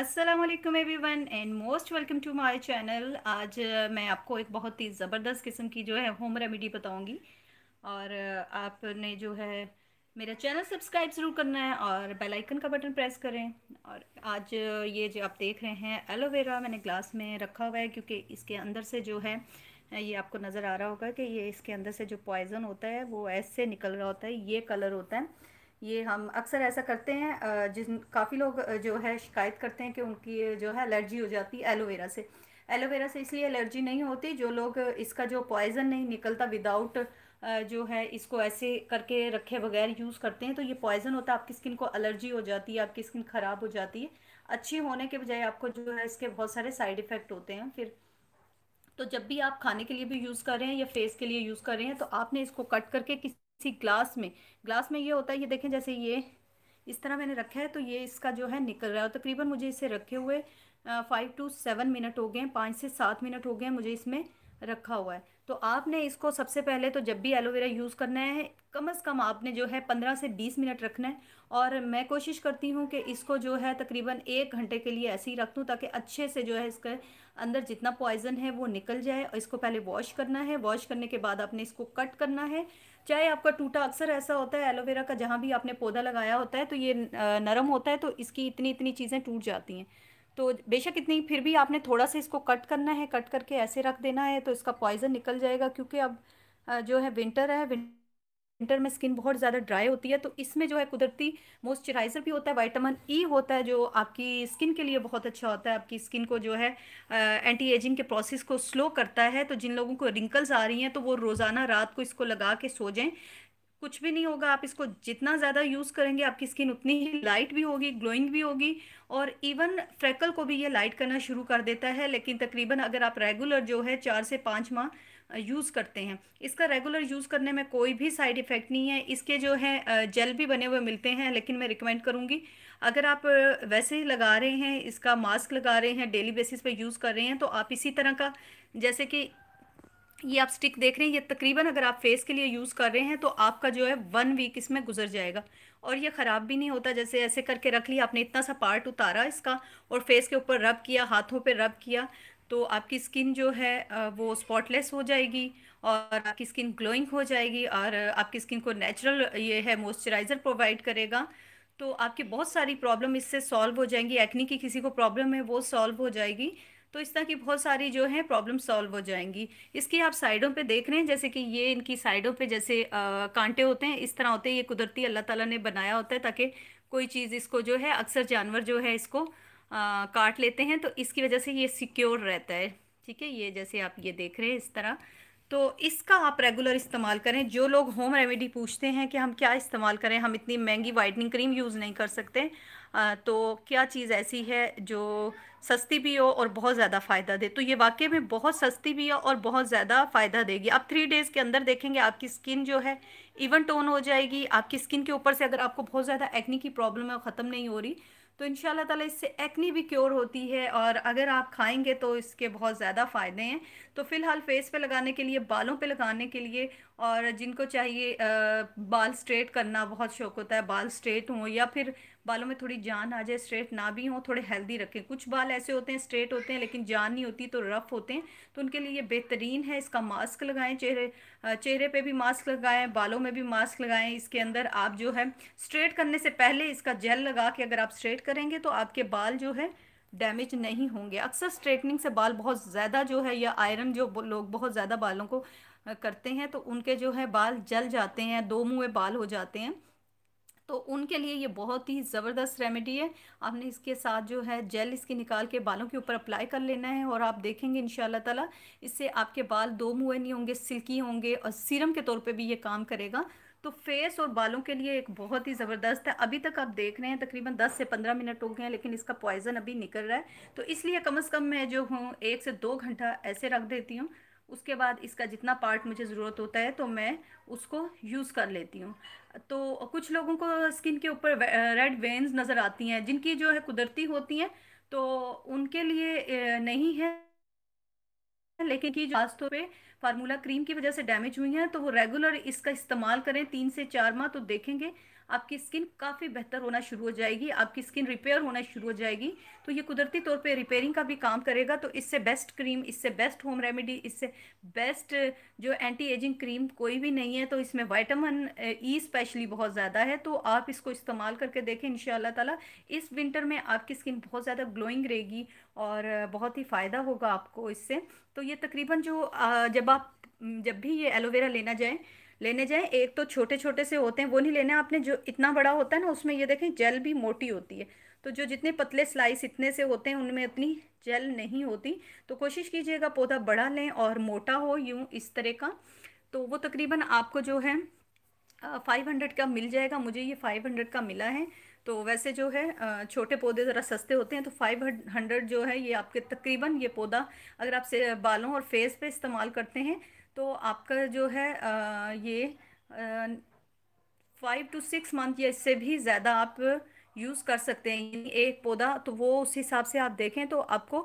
Aslam every one and most welcome to my channel आज uh, मैं आपको एक बहुत ही ज़बरदस्त किस्म की जो है होम रेमेडी बताऊँगी और uh, आपने जो है मेरा चैनल सब्सक्राइब ज़रूर करना है और बेल आइकन का बटन प्रेस करें और आज uh, ये जो आप देख रहे हैं एलोवेरा मैंने ग्लास में रखा हुआ है क्योंकि इसके अंदर से जो है ये आपको नज़र आ रहा होगा कि ये इसके अंदर से जो पॉइज़न होता है वो ऐसे निकल रहा होता है ये कलर होता है ये हम अक्सर ऐसा करते हैं जिस काफ़ी लोग जो है शिकायत करते हैं कि उनकी जो है एलर्जी हो जाती है एलोवेरा से एलोवेरा से इसलिए एलर्जी नहीं होती जो लोग इसका जो पॉइज़न नहीं निकलता विदाउट जो है इसको ऐसे करके रखे बगैर यूज़ करते हैं तो ये पॉइज़न होता है आपकी स्किन को एलर्जी हो जाती है आपकी स्किन ख़राब हो जाती है अच्छी होने के बजाय आपको जो है इसके बहुत सारे साइड इफ़ेक्ट होते हैं फिर तो जब भी आप खाने के लिए भी यूज़ कर रहे हैं या फेस के लिए यूज़ कर रहे हैं तो आपने इसको कट करके किसी किसी ग्लास में ग्लास में ये होता है ये देखें जैसे ये इस तरह मैंने रखा है तो ये इसका जो है निकल रहा है तकरीबन मुझे इसे रखे हुए फाइव टू सेवन मिनट हो गए हैं पाँच से सात मिनट हो गए हैं मुझे इसमें रखा हुआ है तो आपने इसको सबसे पहले तो जब भी एलोवेरा यूज़ करना है कम से कम आपने जो है पंद्रह से बीस मिनट रखना है और मैं कोशिश करती हूँ कि इसको जो है तकरीबन एक घंटे के लिए ऐसे ही रख दूँ ताकि अच्छे से जो है इसके अंदर जितना पॉइज़न है वो निकल जाए और इसको पहले वॉश करना है वॉश करने के बाद आपने इसको कट करना है चाहे आपका टूटा अक्सर ऐसा होता है एलोवेरा का जहाँ भी आपने पौधा लगाया होता है तो ये नरम होता है तो इसकी इतनी इतनी चीज़ें टूट जाती हैं तो बेशक इतनी फिर भी आपने थोड़ा सा इसको कट करना है कट करके ऐसे रख देना है तो इसका पॉइज़न निकल जाएगा क्योंकि अब जो है विंटर है विंटर में स्किन बहुत ज़्यादा ड्राई होती है तो इसमें जो है कुदरती मॉइस्चराइज़र भी होता है वाइटामिन ई e होता है जो आपकी स्किन के लिए बहुत अच्छा होता है आपकी स्किन को जो है एंटी एजिंग के प्रोसेस को स्लो करता है तो जिन लोगों को रिंकल्स आ रही हैं तो वो रोज़ाना रात को इसको लगा के सो जाएं कुछ भी नहीं होगा आप इसको जितना ज़्यादा यूज़ करेंगे आपकी स्किन उतनी ही लाइट भी होगी ग्लोइंग भी होगी और इवन फ्रैकल को भी ये लाइट करना शुरू कर देता है लेकिन तकरीबन अगर आप रेगुलर जो है चार से पाँच माह यूज़ करते हैं इसका रेगुलर यूज़ करने में कोई भी साइड इफ़ेक्ट नहीं है इसके जो है जेल भी बने हुए मिलते हैं लेकिन मैं रिकमेंड करूँगी अगर आप वैसे ही लगा रहे हैं इसका मास्क लगा रहे हैं डेली बेसिस पे यूज़ कर रहे हैं तो आप इसी तरह का जैसे कि ये आप स्टिक देख रहे हैं ये तकरीबन अगर आप फेस के लिए यूज़ कर रहे हैं तो आपका जो है वन वीक इसमें गुजर जाएगा और ये ख़राब भी नहीं होता जैसे ऐसे करके रख लिया आपने इतना सा पार्ट उतारा इसका और फेस के ऊपर रब किया हाथों पे रब किया तो आपकी स्किन जो है वो स्पॉटलेस हो जाएगी और आपकी स्किन ग्लोइंग हो जाएगी और आपकी स्किन को नेचुरल ये है मॉइस्चराइज़र प्रोवाइड करेगा तो आपकी बहुत सारी प्रॉब्लम इससे सॉल्व हो जाएंगी एक्नी की किसी को प्रॉब्लम है वो सॉल्व हो जाएगी तो इस तरह की बहुत सारी जो है प्रॉब्लम सॉल्व हो जाएंगी इसकी आप साइडों पे देख रहे हैं जैसे कि ये इनकी साइडों पे जैसे आ, कांटे होते हैं इस तरह होते हैं ये कुदरती अल्लाह ताला ने बनाया होता है ताकि कोई चीज़ इसको जो है अक्सर जानवर जो है इसको आ, काट लेते हैं तो इसकी वजह से ये सिक्योर रहता है ठीक है ये जैसे आप ये देख रहे हैं इस तरह तो इसका आप रेगुलर इस्तेमाल करें जो लोग होम रेमेडी पूछते हैं कि हम क्या इस्तेमाल करें हम इतनी महंगी वाइटनिंग क्रीम यूज़ नहीं कर सकते तो क्या चीज़ ऐसी है जो सस्ती भी हो और बहुत ज़्यादा फ़ायदा दे तो ये वाकई में बहुत सस्ती भी है और बहुत ज़्यादा फ़ायदा देगी आप थ्री डेज़ के अंदर देखेंगे आपकी स्किन जो है इवन टोन हो जाएगी आपकी स्किन के ऊपर से अगर आपको बहुत ज़्यादा एक्नी की प्रॉब्लम है ख़त्म नहीं हो रही तो इन ताला इससे एक्नी भी क्योर होती है और अगर आप खाएंगे तो इसके बहुत ज़्यादा फ़ायदे हैं तो फ़िलहाल फेस पे लगाने के लिए बालों पे लगाने के लिए और जिनको चाहिए आ, बाल स्ट्रेट करना बहुत शौक होता है बाल स्ट्रेट हों या फिर बालों में थोड़ी जान आ जाए स्ट्रेट ना भी हों थोड़े हेल्दी रखें कुछ बाल ऐसे होते हैं स्ट्रेट होते हैं लेकिन जान नहीं होती तो रफ़ होते हैं तो उनके लिए ये बेहतरीन है इसका मास्क लगाएं चेहरे चेहरे पे भी मास्क लगाएं बालों में भी मास्क लगाएं इसके अंदर आप जो है स्ट्रेट करने से पहले इसका जेल लगा के अगर आप स्ट्रेट करेंगे तो आपके बाल जो है डैमेज नहीं होंगे अक्सर स्ट्रेटनिंग से बाल बहुत ज़्यादा जो है या आयरन जो लोग बहुत ज़्यादा बालों को करते हैं तो उनके जो है बाल जल जाते हैं दो मुँह बाल हो जाते हैं तो उनके लिए ये बहुत ही ज़बरदस्त रेमेडी है आपने इसके साथ जो है जेल इसकी निकाल के बालों के ऊपर अप्लाई कर लेना है और आप देखेंगे इन ताला इससे आपके बाल दो मुए नहीं होंगे सिल्की होंगे और सीरम के तौर पर भी ये काम करेगा तो फेस और बालों के लिए एक बहुत ही ज़बरदस्त है अभी तक आप देख रहे हैं तकरीबन 10 से 15 मिनट हो गए हैं लेकिन इसका पॉइज़न अभी निकल रहा है तो इसलिए कम अज़ कम मैं जो हूँ एक से दो घंटा ऐसे रख देती हूँ उसके बाद इसका जितना पार्ट मुझे ज़रूरत होता है तो मैं उसको यूज़ कर लेती हूँ तो कुछ लोगों को स्किन के ऊपर रेड वेन्स नज़र आती हैं जिनकी जो है कुदरती होती हैं तो उनके लिए नहीं है लेकिन की खास पे फार्मूला क्रीम की वजह से डैमेज हुई हैं तो वो रेगुलर इसका इस्तेमाल करें तीन से चार माह तो देखेंगे आपकी स्किन काफ़ी बेहतर होना शुरू हो जाएगी आपकी स्किन रिपेयर होना शुरू हो जाएगी तो ये कुदरती तौर पे रिपेयरिंग का भी काम करेगा तो इससे बेस्ट क्रीम इससे बेस्ट होम रेमेडी इससे बेस्ट जो एंटी एजिंग क्रीम कोई भी नहीं है तो इसमें वाइटामिन ई स्पेशली बहुत ज़्यादा है तो आप इसको इस्तेमाल करके देखें इन ताला इस विंटर में आपकी स्किन बहुत ज़्यादा ग्लोइंग रहेगी और बहुत ही फ़ायदा होगा आपको इससे तो ये तकरीबन जो जब आप जब भी ये एलोवेरा लेना जाए लेने जाएं एक तो छोटे छोटे से होते हैं वो नहीं लेना आपने जो इतना बड़ा होता है ना उसमें ये देखें जेल भी मोटी होती है तो जो जितने पतले स्लाइस इतने से होते हैं उनमें इतनी जेल नहीं होती तो कोशिश कीजिएगा पौधा बड़ा लें और मोटा हो यूँ इस तरह का तो वो तकरीबन आपको जो है फ़ाइव हंड्रेड का मिल जाएगा मुझे ये फ़ाइव हंड्रेड का मिला है तो वैसे जो है छोटे पौधे ज़रा सस्ते होते हैं तो फाइव हंड्रेड जो है ये आपके तकरीबन ये पौधा अगर आप से बालों और फेस पे इस्तेमाल करते हैं तो आपका जो है आ, ये फाइव टू सिक्स मंथ या इससे भी ज़्यादा आप यूज़ कर सकते हैं एक पौधा तो वो उस हिसाब से आप देखें तो आपको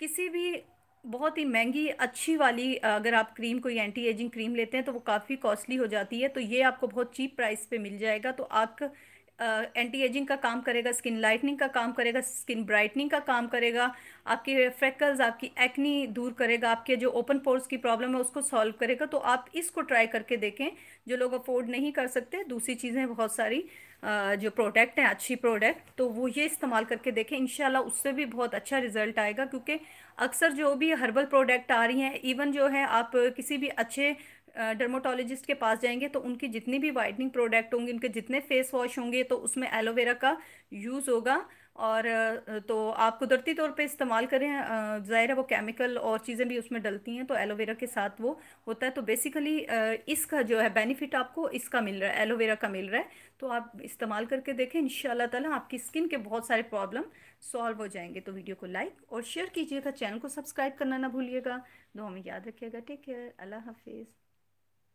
किसी भी बहुत ही महंगी अच्छी वाली अगर आप क्रीम कोई एंटी एजिंग क्रीम लेते हैं तो वो काफ़ी कॉस्टली हो जाती है तो ये आपको बहुत चीप प्राइस पे मिल जाएगा तो आप एंटी एजिंग का काम करेगा स्किन लाइटनिंग का काम करेगा स्किन ब्राइटनिंग का काम करेगा आपकी फ्रेकल्स आपकी एक्नी दूर करेगा आपके जो ओपन पोर्स की प्रॉब्लम है उसको सॉल्व करेगा तो आप इसको ट्राई करके देखें जो लोग अफोर्ड नहीं कर सकते दूसरी चीज़ें बहुत सारी जो प्रोडक्ट हैं अच्छी प्रोडक्ट तो वो ये इस्तेमाल करके देखें इन उससे भी बहुत अच्छा रिजल्ट आएगा क्योंकि अक्सर जो भी हर्बल प्रोडक्ट आ रही हैं इवन जो है आप किसी भी अच्छे डर्मोटोलॉजिस्ट के पास जाएंगे तो उनकी जितनी भी वाइटनिंग प्रोडक्ट होंगे उनके जितने फेस वॉश होंगे तो उसमें एलोवेरा का यूज़ होगा और तो आप कुदरती तौर पे इस्तेमाल करें ज़ाहिर है वो केमिकल और चीज़ें भी उसमें डलती हैं तो एलोवेरा के साथ वो होता है तो बेसिकली इसका जो है बेनिफिट आपको इसका मिल रहा है एलोवेरा का मिल रहा है तो आप इस्तेमाल करके देखें इन ताला आपकी स्किन के बहुत सारे प्रॉब्लम सॉल्व हो जाएंगे तो वीडियो को लाइक और शेयर कीजिएगा चैनल को सब्सक्राइब करना ना भूलिएगा दो हमें याद रखिएगा टेक केयर अल्लाह हाफिज़